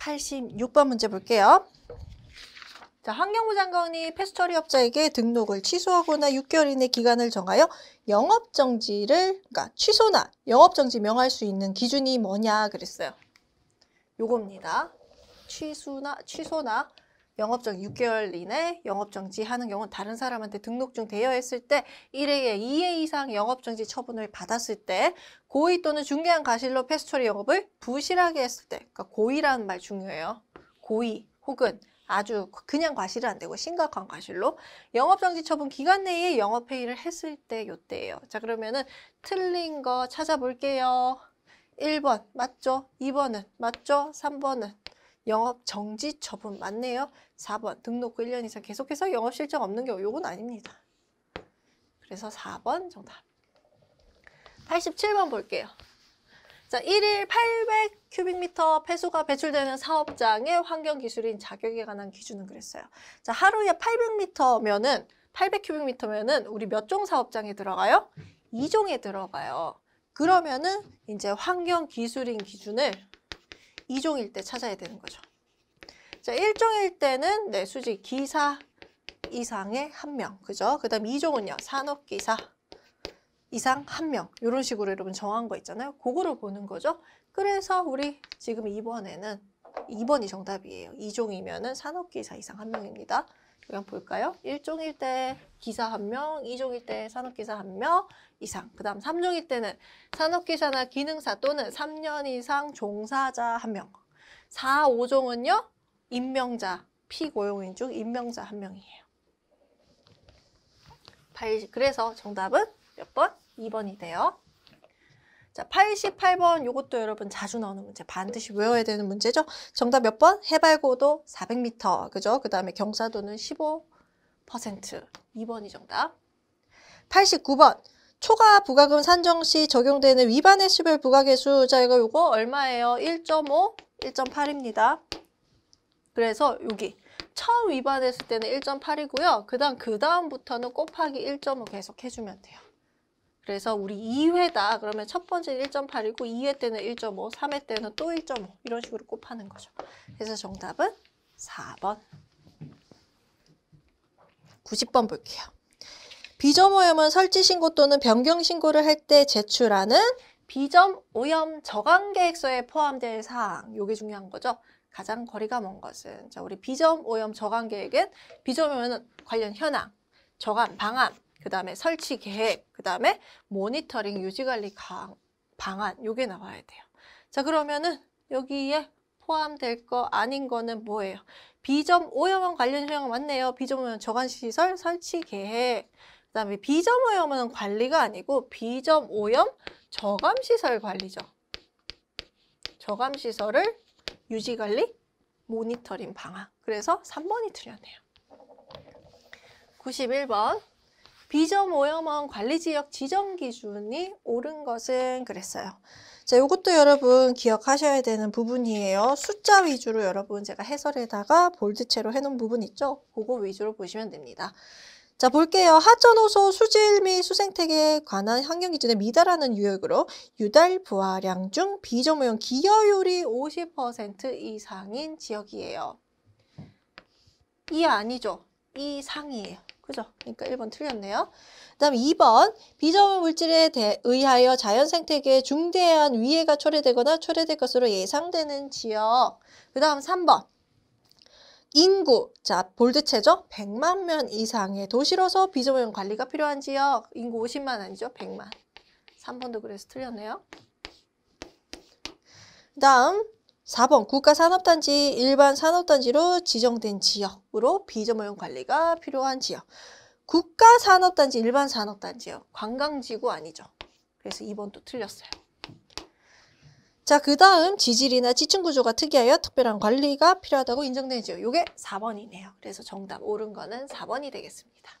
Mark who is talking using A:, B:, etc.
A: 86번 문제 볼게요. 자, 환경부 장관이 패스처리 업자에게 등록을 취소하거나 6개월 이내 기간을 정하여 영업 정지를 그러니까 취소나 영업 정지 명할 수 있는 기준이 뭐냐 그랬어요. 요겁니다. 취소나 취소나 영업정 6개월 이내 영업정지 하는 경우는 다른 사람한테 등록증 대여했을 때 1회에 2회 이상 영업정지 처분을 받았을 때 고의 또는 중대한 과실로 패스처리 영업을 부실하게 했을 때 그러니까 고의라는 말 중요해요. 고의 혹은 아주 그냥 과실은 안 되고 심각한 과실로 영업정지 처분 기간 내에 영업회의를 했을 때 요때예요. 자 그러면은 틀린 거 찾아볼게요. 1번 맞죠? 2번은 맞죠? 3번은 영업 정지 처분 맞네요. 4번 등록후 1년 이상 계속해서 영업 실적 없는 경우 요건 아닙니다. 그래서 4번 정답. 87번 볼게요. 자, 1일 800 큐빅미터 폐수가 배출되는 사업장의 환경기술인 자격에 관한 기준은 그랬어요. 자, 하루에 800미터면은 800 큐빅미터면은 우리 몇 종 사업장에 들어가요? 2종에 들어가요. 그러면은 이제 환경기술인 기준을 2종일 때 찾아야 되는 거죠. 자, 1종일 때는 네, 수직 기사 이상의 한 명, 그죠? 그 다음 2종은요, 산업기사 이상 한 명, 이런 식으로 여러분 정한 거 있잖아요. 그거를 보는 거죠. 그래서 우리 지금 2번에는 2번이 정답이에요. 2종이면 은 산업기사 이상 한 명입니다. 그냥 볼까요? 1종일 때 기사 1명 2종일 때 산업기사 1명 이상 그 다음 3종일 때는 산업기사나 기능사 또는 3년 이상 종사자 1명 4, 5종은요 임명자 피고용인 중 임명자 1명이에요 그래서 정답은 몇 번? 2번이 돼요 자, 88번 이것도 여러분 자주 나오는 문제 반드시 외워야 되는 문제죠. 정답 몇 번? 해발고도 400m. 그죠? 그 다음에 경사도는 15% 2번이 정답. 89번 초과 부가금 산정 시 적용되는 위반의 수별 부가계수 자 이거 이거 얼마예요? 1.5, 1.8입니다. 그래서 여기 처음 위반했을 때는 1.8이고요. 그다음 그 다음부터는 곱하기 1.5 계속 해주면 돼요. 그래서 우리 2회다 그러면 첫 번째는 1.8이고 2회 때는 1.5, 3회 때는 또 1.5 이런 식으로 곱하는 거죠. 그래서 정답은 4번 90번 볼게요. 비점 오염은 설치 신고 또는 변경 신고를 할 때 제출하는 비점 오염 저감 계획서에 포함될 사항 요게 중요한 거죠. 가장 거리가 먼 것은 자 우리 비점 오염 저감 계획은 비점 오염 은 관련 현황, 저감 방안, 그 다음에 설치 계획 그 다음에 모니터링 유지관리 방안 요게 나와야 돼요. 자 그러면은 여기에 포함될 거 아닌 거는 뭐예요? 비점 오염원 관련 효용 맞네요. 비점 오염 저관시설 설치 계획 그 다음에 비점 오염은 관리가 아니고 비점 오염 저감시설 관리죠. 저감시설을 유지관리 모니터링 방안 그래서 3번이 틀렸네요. 91번 비점 오염원 관리 지역 지정 기준이 오른 것은 그랬어요. 자, 이것도 여러분 기억하셔야 되는 부분이에요. 숫자 위주로 여러분 제가 해설에다가 볼드체로 해놓은 부분 있죠? 그거 위주로 보시면 됩니다. 자 볼게요. 하천호소 수질 및 수생태계에 관한 환경기준에 미달하는 유역으로 유달 부화량 중 비점오염 기여율이 50% 이상인 지역이에요. 이 아니죠. 이상이에요. 그죠? 그러니까 1번 틀렸네요. 그 다음 2번 비저물 물질에 대, 의하여 자연 생태계에 중대한 위해가 초래되거나 초래될 것으로 예상되는 지역. 그 다음 3번 인구, 자 볼드체죠? 100만 명 이상의 도시로서 비저물 관리가 필요한 지역. 인구 50만 아니죠? 100만. 3번도 그래서 틀렸네요. 그 다음 4번 국가산업단지 일반 산업단지로 지정된 지역으로 비전문 관리가 필요한 지역 국가산업단지 일반 산업단지요 관광지구 아니죠 그래서 2번도 틀렸어요 자그 다음 지질이나 지층구조가 특이하여 특별한 관리가 필요하다고 인정된 지역 이게 4번이네요 그래서 정답 옳은 거는 4번이 되겠습니다